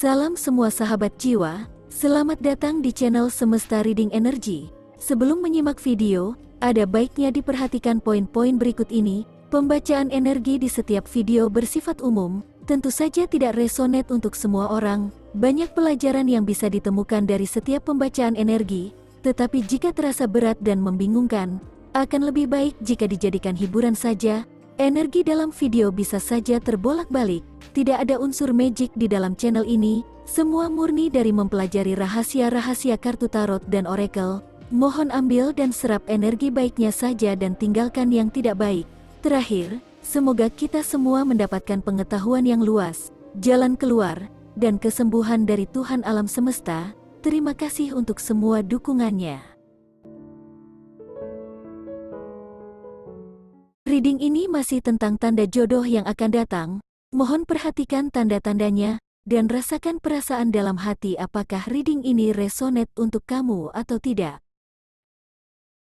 Salam semua sahabat jiwa, selamat datang di channel Semesta Reading Energy. Sebelum menyimak video, ada baiknya diperhatikan poin-poin berikut ini. Pembacaan energi di setiap video bersifat umum, tentu saja tidak resonate untuk semua orang. Banyak pelajaran yang bisa ditemukan dari setiap pembacaan energi, tetapi jika terasa berat dan membingungkan, akan lebih baik jika dijadikan hiburan saja, Energi dalam video bisa saja terbolak-balik, tidak ada unsur magic di dalam channel ini, semua murni dari mempelajari rahasia-rahasia kartu tarot dan oracle, mohon ambil dan serap energi baiknya saja dan tinggalkan yang tidak baik. Terakhir, semoga kita semua mendapatkan pengetahuan yang luas, jalan keluar, dan kesembuhan dari Tuhan alam semesta. Terima kasih untuk semua dukungannya. Reading ini masih tentang tanda jodoh yang akan datang. Mohon perhatikan tanda-tandanya dan rasakan perasaan dalam hati apakah reading ini resonate untuk kamu atau tidak.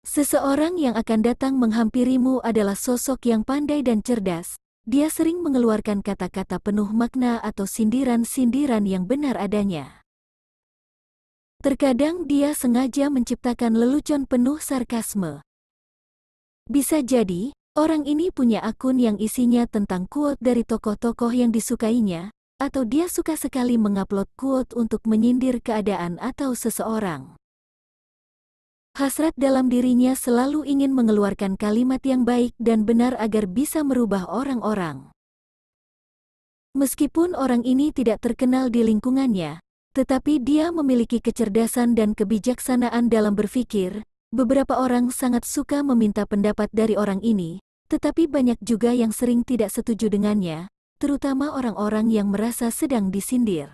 Seseorang yang akan datang menghampirimu adalah sosok yang pandai dan cerdas. Dia sering mengeluarkan kata-kata penuh makna atau sindiran-sindiran yang benar adanya. Terkadang dia sengaja menciptakan lelucon penuh sarkasme. Bisa jadi, Orang ini punya akun yang isinya tentang quote dari tokoh-tokoh yang disukainya, atau dia suka sekali mengupload quote untuk menyindir keadaan atau seseorang. Hasrat dalam dirinya selalu ingin mengeluarkan kalimat yang baik dan benar agar bisa merubah orang-orang. Meskipun orang ini tidak terkenal di lingkungannya, tetapi dia memiliki kecerdasan dan kebijaksanaan dalam berpikir, beberapa orang sangat suka meminta pendapat dari orang ini, tetapi banyak juga yang sering tidak setuju dengannya, terutama orang-orang yang merasa sedang disindir.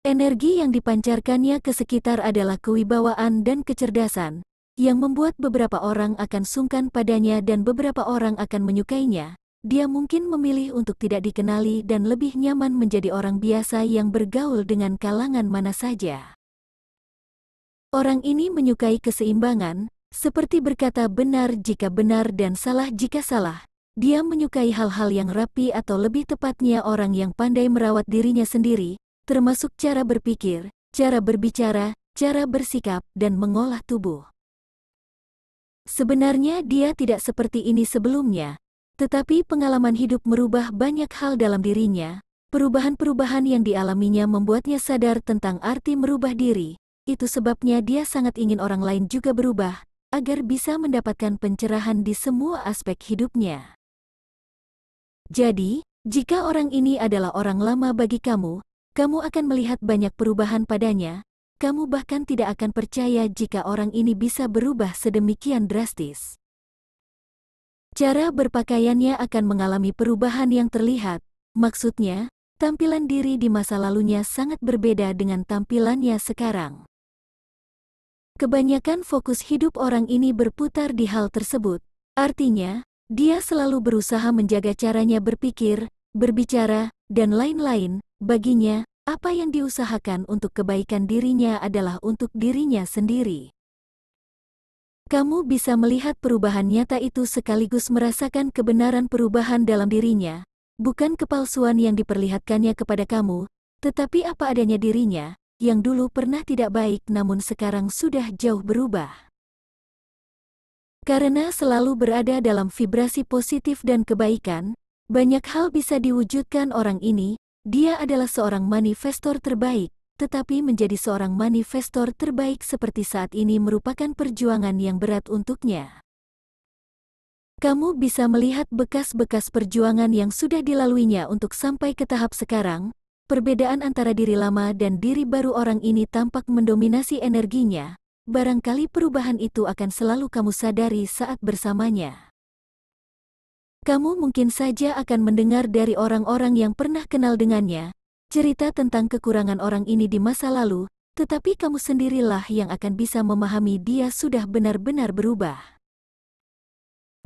Energi yang dipancarkannya ke sekitar adalah kewibawaan dan kecerdasan, yang membuat beberapa orang akan sungkan padanya dan beberapa orang akan menyukainya. Dia mungkin memilih untuk tidak dikenali dan lebih nyaman menjadi orang biasa yang bergaul dengan kalangan mana saja. Orang ini menyukai keseimbangan, seperti berkata benar jika benar dan salah jika salah, dia menyukai hal-hal yang rapi atau lebih tepatnya orang yang pandai merawat dirinya sendiri, termasuk cara berpikir, cara berbicara, cara bersikap, dan mengolah tubuh. Sebenarnya dia tidak seperti ini sebelumnya, tetapi pengalaman hidup merubah banyak hal dalam dirinya. Perubahan-perubahan yang dialaminya membuatnya sadar tentang arti merubah diri. Itu sebabnya dia sangat ingin orang lain juga berubah, agar bisa mendapatkan pencerahan di semua aspek hidupnya. Jadi, jika orang ini adalah orang lama bagi kamu, kamu akan melihat banyak perubahan padanya. Kamu bahkan tidak akan percaya jika orang ini bisa berubah sedemikian drastis. Cara berpakaiannya akan mengalami perubahan yang terlihat, maksudnya, tampilan diri di masa lalunya sangat berbeda dengan tampilannya sekarang. Kebanyakan fokus hidup orang ini berputar di hal tersebut. Artinya, dia selalu berusaha menjaga caranya berpikir, berbicara, dan lain-lain. Baginya, apa yang diusahakan untuk kebaikan dirinya adalah untuk dirinya sendiri. Kamu bisa melihat perubahan nyata itu sekaligus merasakan kebenaran perubahan dalam dirinya, bukan kepalsuan yang diperlihatkannya kepada kamu, tetapi apa adanya dirinya, yang dulu pernah tidak baik namun sekarang sudah jauh berubah. Karena selalu berada dalam vibrasi positif dan kebaikan, banyak hal bisa diwujudkan orang ini, dia adalah seorang manifestor terbaik, tetapi menjadi seorang manifestor terbaik seperti saat ini merupakan perjuangan yang berat untuknya. Kamu bisa melihat bekas-bekas perjuangan yang sudah dilaluinya untuk sampai ke tahap sekarang, perbedaan antara diri lama dan diri baru orang ini tampak mendominasi energinya, barangkali perubahan itu akan selalu kamu sadari saat bersamanya. Kamu mungkin saja akan mendengar dari orang-orang yang pernah kenal dengannya, cerita tentang kekurangan orang ini di masa lalu, tetapi kamu sendirilah yang akan bisa memahami dia sudah benar-benar berubah.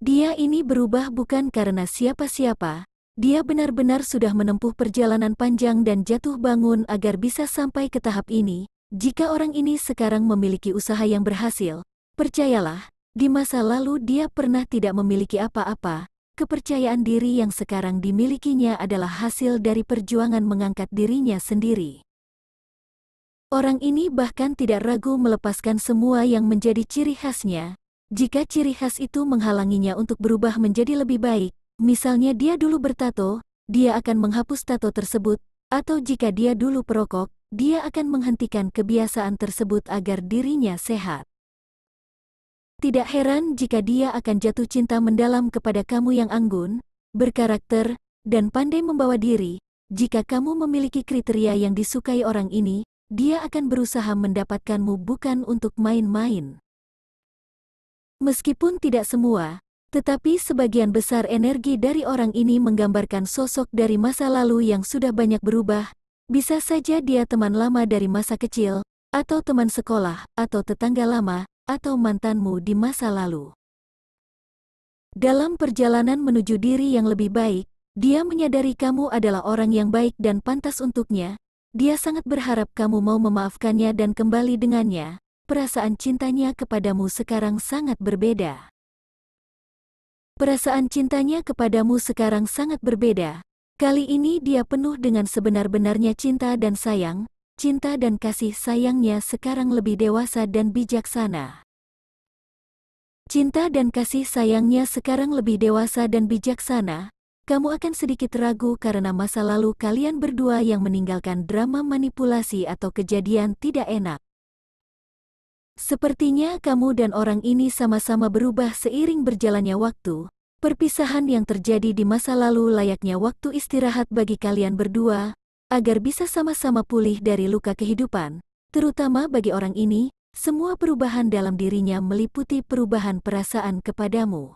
Dia ini berubah bukan karena siapa-siapa, dia benar-benar sudah menempuh perjalanan panjang dan jatuh bangun agar bisa sampai ke tahap ini. Jika orang ini sekarang memiliki usaha yang berhasil, percayalah, di masa lalu dia pernah tidak memiliki apa-apa. Kepercayaan diri yang sekarang dimilikinya adalah hasil dari perjuangan mengangkat dirinya sendiri. Orang ini bahkan tidak ragu melepaskan semua yang menjadi ciri khasnya. Jika ciri khas itu menghalanginya untuk berubah menjadi lebih baik, Misalnya dia dulu bertato, dia akan menghapus tato tersebut, atau jika dia dulu perokok, dia akan menghentikan kebiasaan tersebut agar dirinya sehat. Tidak heran jika dia akan jatuh cinta mendalam kepada kamu yang anggun, berkarakter, dan pandai membawa diri. Jika kamu memiliki kriteria yang disukai orang ini, dia akan berusaha mendapatkanmu bukan untuk main-main. Meskipun tidak semua, tetapi sebagian besar energi dari orang ini menggambarkan sosok dari masa lalu yang sudah banyak berubah, bisa saja dia teman lama dari masa kecil, atau teman sekolah, atau tetangga lama, atau mantanmu di masa lalu. Dalam perjalanan menuju diri yang lebih baik, dia menyadari kamu adalah orang yang baik dan pantas untuknya. Dia sangat berharap kamu mau memaafkannya dan kembali dengannya. Perasaan cintanya kepadamu sekarang sangat berbeda. Perasaan cintanya kepadamu sekarang sangat berbeda. Kali ini dia penuh dengan sebenar-benarnya cinta dan sayang, cinta dan kasih sayangnya sekarang lebih dewasa dan bijaksana. Cinta dan kasih sayangnya sekarang lebih dewasa dan bijaksana, kamu akan sedikit ragu karena masa lalu kalian berdua yang meninggalkan drama manipulasi atau kejadian tidak enak. Sepertinya kamu dan orang ini sama-sama berubah seiring berjalannya waktu. Perpisahan yang terjadi di masa lalu layaknya waktu istirahat bagi kalian berdua, agar bisa sama-sama pulih dari luka kehidupan. Terutama bagi orang ini, semua perubahan dalam dirinya meliputi perubahan perasaan kepadamu.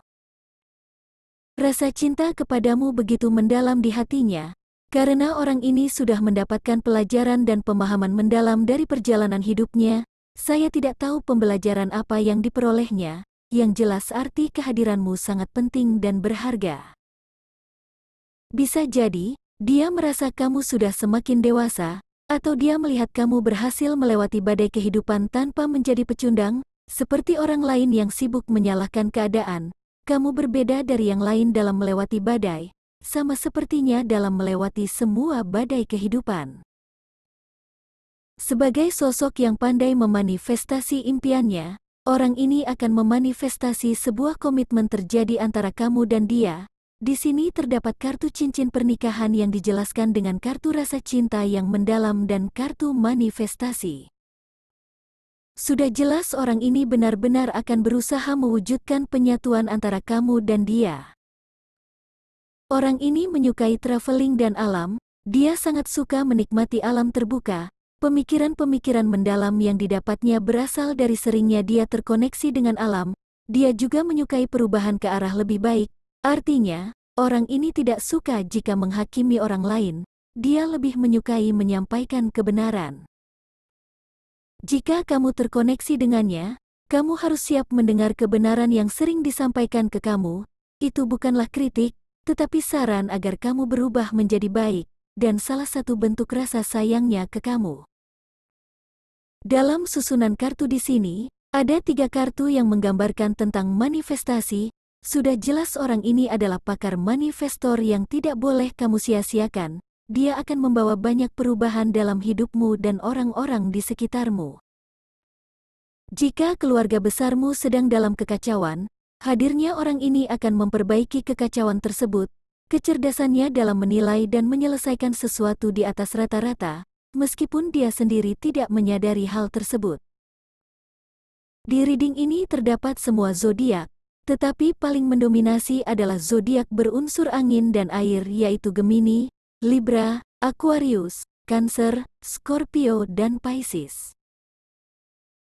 Rasa cinta kepadamu begitu mendalam di hatinya, karena orang ini sudah mendapatkan pelajaran dan pemahaman mendalam dari perjalanan hidupnya, saya tidak tahu pembelajaran apa yang diperolehnya, yang jelas arti kehadiranmu sangat penting dan berharga. Bisa jadi, dia merasa kamu sudah semakin dewasa, atau dia melihat kamu berhasil melewati badai kehidupan tanpa menjadi pecundang, seperti orang lain yang sibuk menyalahkan keadaan. Kamu berbeda dari yang lain dalam melewati badai, sama sepertinya dalam melewati semua badai kehidupan. Sebagai sosok yang pandai memanifestasi impiannya, orang ini akan memanifestasi sebuah komitmen terjadi antara kamu dan dia. Di sini terdapat kartu cincin pernikahan yang dijelaskan dengan kartu rasa cinta yang mendalam dan kartu manifestasi. Sudah jelas orang ini benar-benar akan berusaha mewujudkan penyatuan antara kamu dan dia. Orang ini menyukai traveling dan alam, dia sangat suka menikmati alam terbuka, Pemikiran-pemikiran mendalam yang didapatnya berasal dari seringnya dia terkoneksi dengan alam, dia juga menyukai perubahan ke arah lebih baik, artinya, orang ini tidak suka jika menghakimi orang lain, dia lebih menyukai menyampaikan kebenaran. Jika kamu terkoneksi dengannya, kamu harus siap mendengar kebenaran yang sering disampaikan ke kamu, itu bukanlah kritik, tetapi saran agar kamu berubah menjadi baik dan salah satu bentuk rasa sayangnya ke kamu. Dalam susunan kartu di sini, ada tiga kartu yang menggambarkan tentang manifestasi, sudah jelas orang ini adalah pakar manifestor yang tidak boleh kamu sia-siakan, dia akan membawa banyak perubahan dalam hidupmu dan orang-orang di sekitarmu. Jika keluarga besarmu sedang dalam kekacauan, hadirnya orang ini akan memperbaiki kekacauan tersebut, Kecerdasannya dalam menilai dan menyelesaikan sesuatu di atas rata-rata, meskipun dia sendiri tidak menyadari hal tersebut. Di reading ini terdapat semua zodiak, tetapi paling mendominasi adalah zodiak berunsur angin dan air yaitu Gemini, Libra, Aquarius, Cancer, Scorpio dan Pisces.